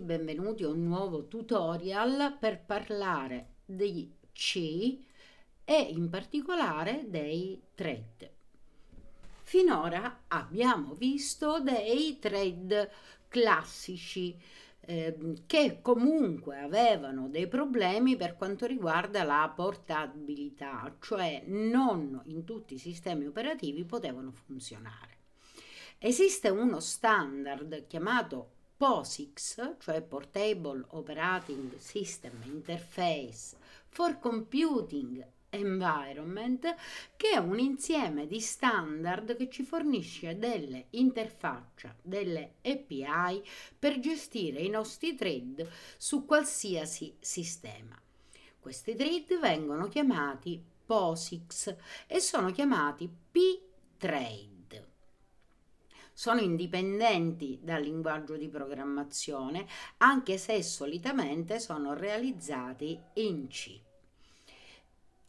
benvenuti a un nuovo tutorial per parlare di C e in particolare dei thread. Finora abbiamo visto dei thread classici eh, che comunque avevano dei problemi per quanto riguarda la portabilità, cioè non in tutti i sistemi operativi potevano funzionare. Esiste uno standard chiamato POSIX, cioè Portable Operating System Interface for Computing Environment, che è un insieme di standard che ci fornisce delle interfacce, delle API per gestire i nostri thread su qualsiasi sistema. Questi thread vengono chiamati POSIX e sono chiamati P-Trade sono indipendenti dal linguaggio di programmazione, anche se solitamente sono realizzati in C.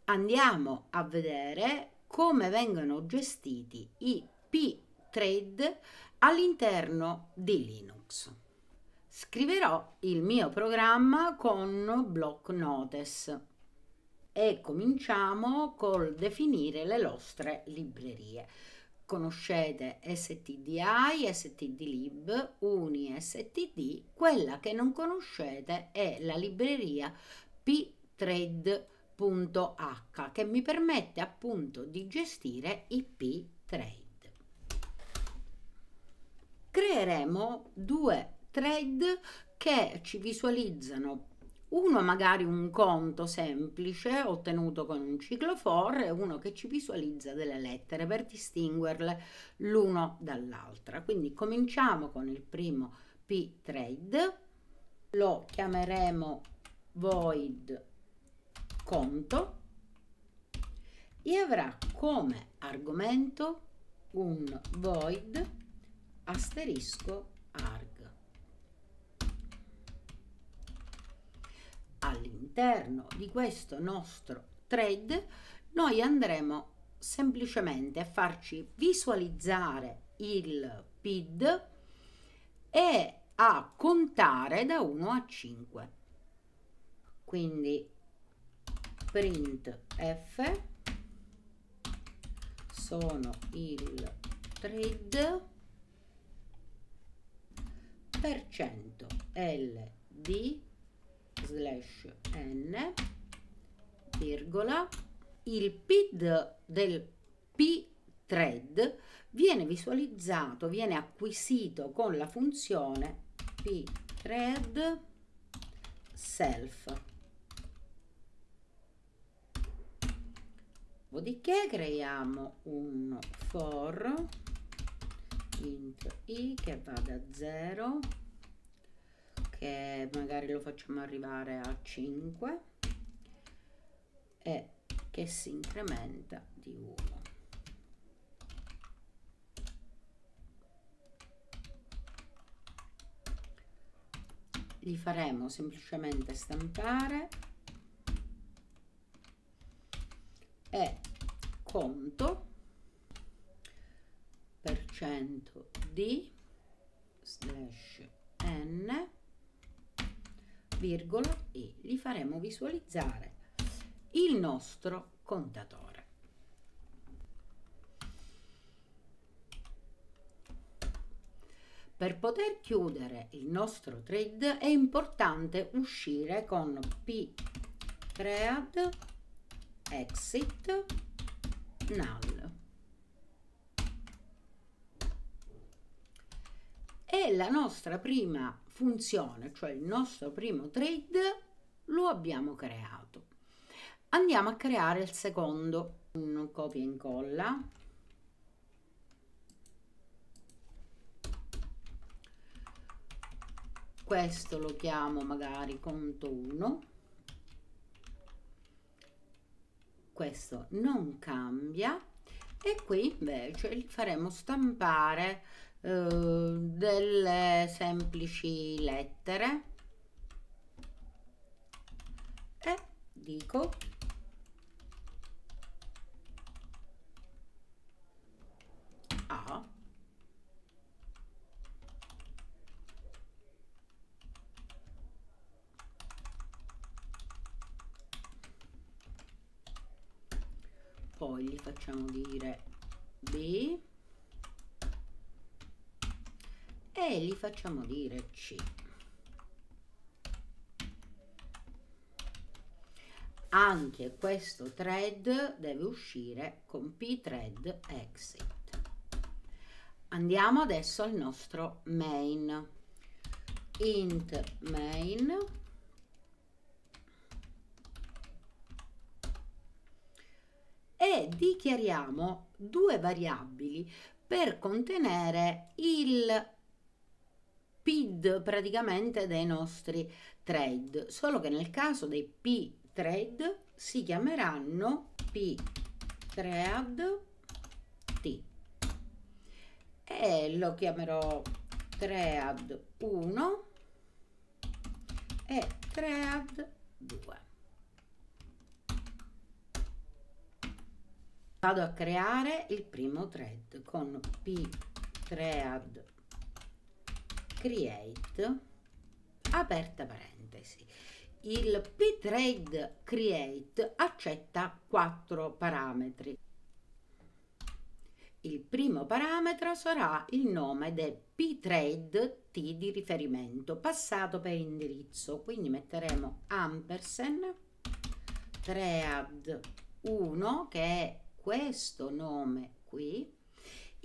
Andiamo a vedere come vengono gestiti i P-Trade all'interno di Linux. Scriverò il mio programma con block notes e cominciamo col definire le nostre librerie conoscete STDI, STDLib, UniSTD, quella che non conoscete è la libreria ptrade.h che mi permette appunto di gestire i ptrade. Creeremo due thread che ci visualizzano uno magari un conto semplice ottenuto con un ciclofor e uno che ci visualizza delle lettere per distinguerle l'uno dall'altra. Quindi cominciamo con il primo P-Trade, lo chiameremo void conto e avrà come argomento un void asterisco all'interno di questo nostro thread noi andremo semplicemente a farci visualizzare il PID e a contare da 1 a 5. Quindi print F sono il thread per cento LD slash n virgola il PID del P viene visualizzato, viene acquisito con la funzione P self. Dopodiché creiamo un for int i che va da 0 che magari lo facciamo arrivare a 5 e che si incrementa di 1 li faremo semplicemente stampare e conto per cento di slash n virgola e li faremo visualizzare il nostro contatore. Per poter chiudere il nostro thread è importante uscire con P pthread exit null e la nostra prima funzione, cioè il nostro primo trade, lo abbiamo creato. Andiamo a creare il secondo, un copia e incolla. Questo lo chiamo magari conto 1. Questo non cambia e qui invece faremo stampare eh, delle semplici lettere e dico A poi gli facciamo dire B e gli facciamo dire C. Anche questo thread deve uscire con pthread exit. Andiamo adesso al nostro main. int main e dichiariamo due variabili per contenere il PID praticamente dei nostri trade, solo che nel caso dei P trade si chiameranno P thread T e lo chiamerò thread 1 e thread 2. Vado a creare il primo thread con P thread create aperta parentesi il ptrade create accetta quattro parametri il primo parametro sarà il nome del ptrade t di riferimento passato per indirizzo quindi metteremo ampersen trade 1 che è questo nome qui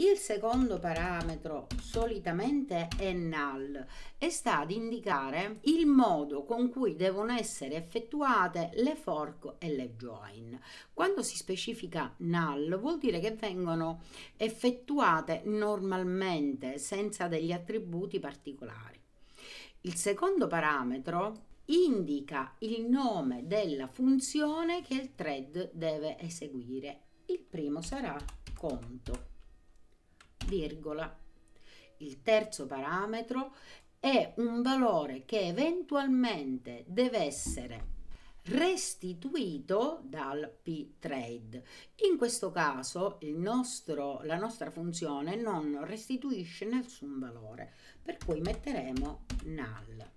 il secondo parametro solitamente è null e sta ad indicare il modo con cui devono essere effettuate le fork e le join. Quando si specifica null vuol dire che vengono effettuate normalmente senza degli attributi particolari. Il secondo parametro indica il nome della funzione che il thread deve eseguire. Il primo sarà conto virgola. Il terzo parametro è un valore che eventualmente deve essere restituito dal P-Trade. In questo caso nostro, la nostra funzione non restituisce nessun valore, per cui metteremo null.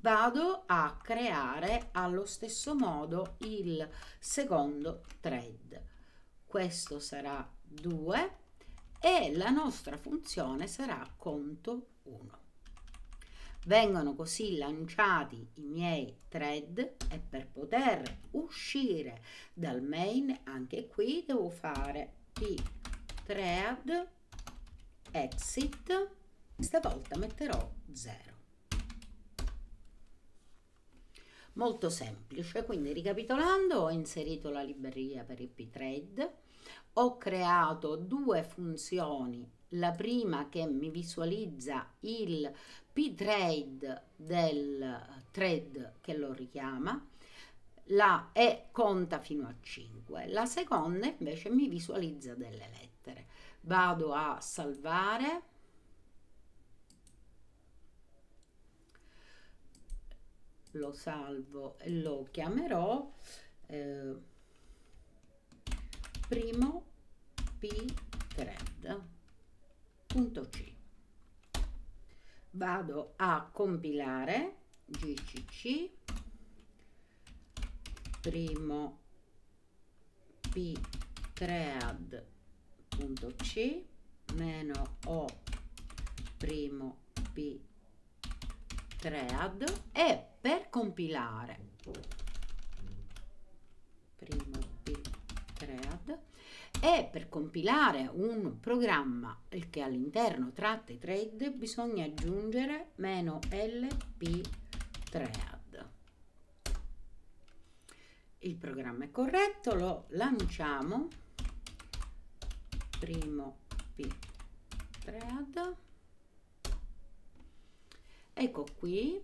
Vado a creare allo stesso modo il secondo thread. Questo sarà 2 e la nostra funzione sarà conto 1. Vengono così lanciati i miei thread e per poter uscire dal main anche qui devo fare p thread exit stavolta metterò 0 molto semplice quindi ricapitolando ho inserito la libreria per il p-thread ho creato due funzioni la prima che mi visualizza il p-trade del thread che lo richiama la, e conta fino a 5 la seconda invece mi visualizza delle lettere vado a salvare lo salvo e lo chiamerò eh, primo p thread punto c vado a compilare gcc primo p thread punto c meno o primo p thread e per compilare primo CREAD e per compilare un programma che all'interno tratta i trade bisogna aggiungere meno lp3ad. Il programma è corretto, lo lanciamo, primo p3ad, ecco qui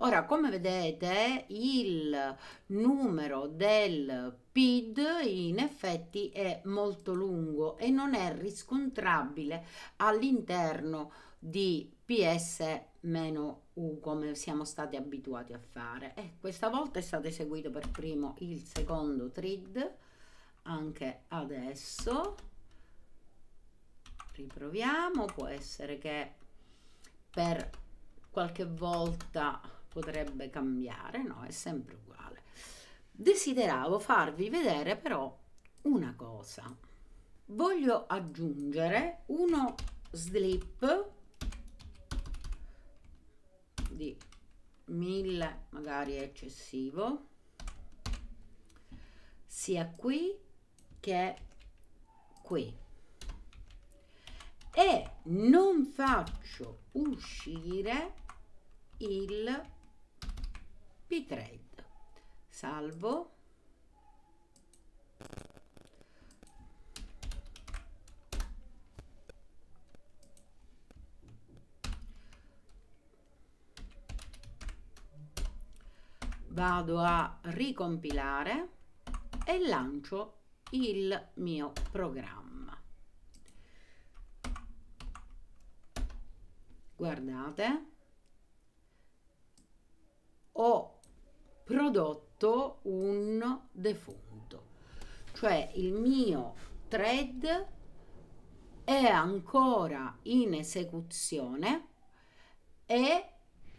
Ora, come vedete, il numero del PID in effetti è molto lungo e non è riscontrabile all'interno di PS-U meno come siamo stati abituati a fare. E eh, questa volta è stato eseguito per primo il secondo TRID, anche adesso. Riproviamo, può essere che per qualche volta potrebbe cambiare, no, è sempre uguale. Desideravo farvi vedere però una cosa. Voglio aggiungere uno slip di 1000 magari eccessivo sia qui che qui e non faccio uscire il pthread salvo vado a ricompilare e lancio il mio programma guardate prodotto un defunto. Cioè il mio thread è ancora in esecuzione e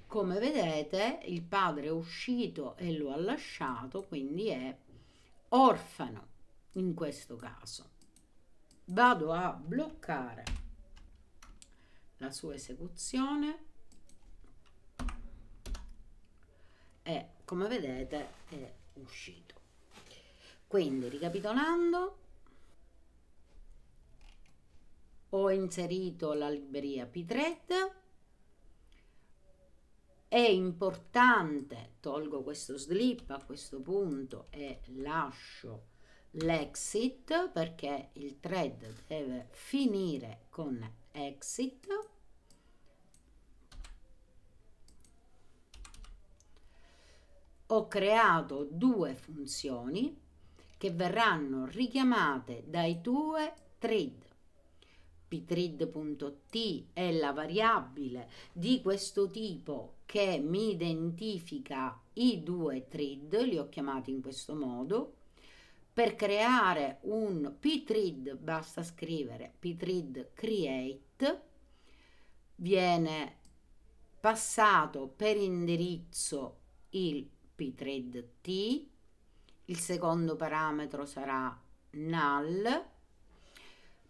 come vedete il padre è uscito e lo ha lasciato, quindi è orfano in questo caso. Vado a bloccare la sua esecuzione e come vedete è uscito quindi ricapitolando ho inserito la libreria p pthread è importante tolgo questo slip a questo punto e lascio l'exit perché il thread deve finire con exit ho creato due funzioni che verranno richiamate dai due thread. Ptread.t è la variabile di questo tipo che mi identifica i due thread, li ho chiamati in questo modo. Per creare un ptread basta scrivere pthread create, viene passato per indirizzo il pthread t, il secondo parametro sarà null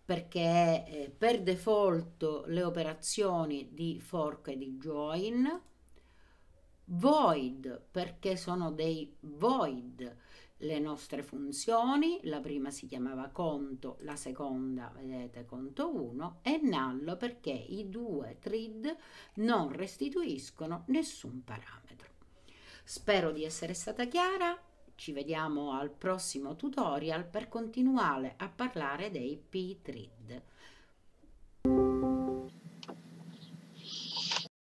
perché eh, per default le operazioni di fork e di join, void perché sono dei void le nostre funzioni, la prima si chiamava conto, la seconda vedete conto 1 e null perché i due thread non restituiscono nessun parametro. Spero di essere stata chiara, ci vediamo al prossimo tutorial per continuare a parlare dei P-TRID.